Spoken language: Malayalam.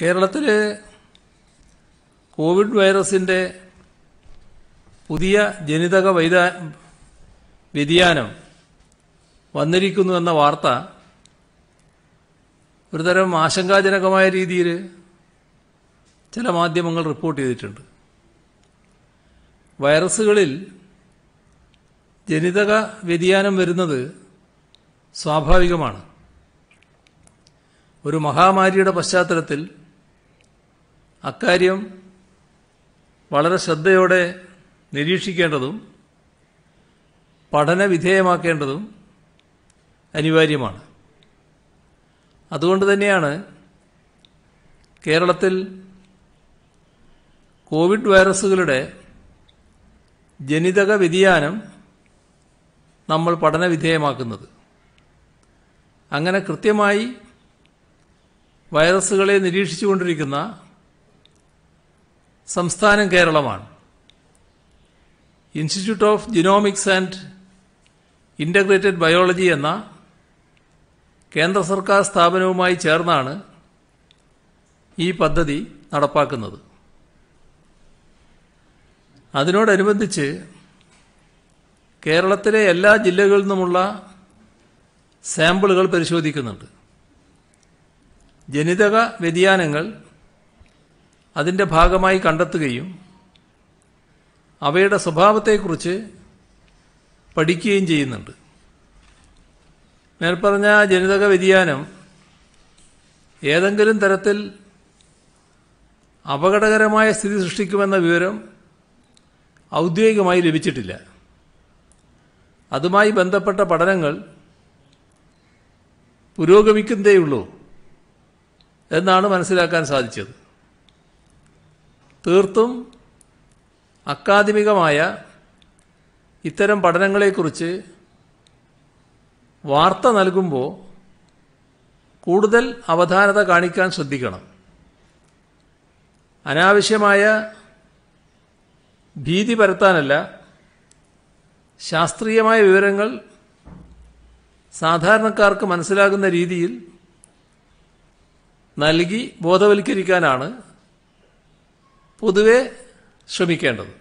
കേരളത്തിൽ കോവിഡ് വൈറസിന്റെ പുതിയ ജനിതക വൈദാ വ്യതിയാനം വന്നിരിക്കുന്നു എന്ന വാർത്ത ഒരുതരം ആശങ്കാജനകമായ രീതിയിൽ ചില മാധ്യമങ്ങൾ റിപ്പോർട്ട് ചെയ്തിട്ടുണ്ട് വൈറസുകളിൽ ജനിതക വ്യതിയാനം വരുന്നത് സ്വാഭാവികമാണ് ഒരു മഹാമാരിയുടെ പശ്ചാത്തലത്തിൽ അക്കാര്യം വളരെ ശ്രദ്ധയോടെ നിരീക്ഷിക്കേണ്ടതും പഠനവിധേയമാക്കേണ്ടതും അനിവാര്യമാണ് അതുകൊണ്ട് തന്നെയാണ് കേരളത്തിൽ കോവിഡ് വൈറസുകളുടെ ജനിതക വ്യതിയാനം നമ്മൾ പഠനവിധേയമാക്കുന്നത് അങ്ങനെ കൃത്യമായി വൈറസുകളെ നിരീക്ഷിച്ചുകൊണ്ടിരിക്കുന്ന സംസ്ഥാനം കേരളമാണ് institute of genomics and integrated biology എന്ന കേന്ദ്ര സർക്കാർ സ്ഥാപനവുമായി ചേർന്നാണ് ഈ പദ്ധതി നടപ്പാക്കുന്നത് അതിനോടനുബന്ധിച്ച് കേരളത്തിലെ എല്ലാ ജില്ലകളിൽ നിന്നുമുള്ള സാമ്പിളുകൾ പരിശോധിക്കുന്നുണ്ട് ജനിതക വ്യതിയാനങ്ങൾ അതിൻ്റെ ഭാഗമായി കണ്ടെത്തുകയും അവയുടെ സ്വഭാവത്തെക്കുറിച്ച് പഠിക്കുകയും ചെയ്യുന്നുണ്ട് മേൽപ്പറഞ്ഞ ജനിതക വ്യതിയാനം ഏതെങ്കിലും തരത്തിൽ അപകടകരമായ സ്ഥിതി സൃഷ്ടിക്കുമെന്ന വിവരം ഔദ്യോഗികമായി ലഭിച്ചിട്ടില്ല അതുമായി ബന്ധപ്പെട്ട പഠനങ്ങൾ പുരോഗമിക്കുന്നതേയുള്ളൂ എന്നാണ് മനസ്സിലാക്കാൻ സാധിച്ചത് തീർത്തും അക്കാദമികമായ ഇത്തരം പഠനങ്ങളെക്കുറിച്ച് വാർത്ത നൽകുമ്പോൾ കൂടുതൽ അവധാനത കാണിക്കാൻ ശ്രദ്ധിക്കണം അനാവശ്യമായ ഭീതി പരത്താനല്ല ശാസ്ത്രീയമായ വിവരങ്ങൾ സാധാരണക്കാർക്ക് മനസ്സിലാകുന്ന രീതിയിൽ നൽകി ബോധവൽക്കരിക്കാനാണ് പൊതുവെ ശ്രമിക്കേണ്ടത്